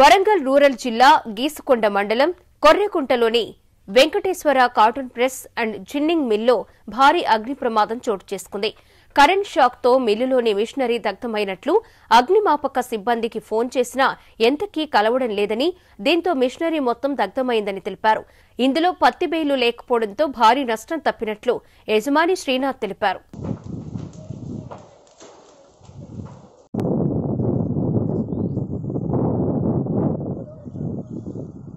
Warangal rural జిల్లా గీసుకొండ మండలం కొర్రెకుంటలోని Venkateswara cotton press and ginning మిల్లో భారీ అగ్ని ప్రమాదం చోటు చేసుకుంది కరెంట్ షాక్తో మిల్లులోని మిషనరీ దగ్ధమైనట్లు అగ్నిమాపక సిబ్బందికి ఫోన్ చేసినా ఎంతకీ కలవడం లేదని దీంతో మిషనరీ మొత్తం దగ్ధమైందని తెలిపారు ఇందులో పత్తి బెయిలు లేకపోవడంతో భారీ నష్టం తప్పినట్లు యజమాని శ్రీనాథ్ తెలిపారు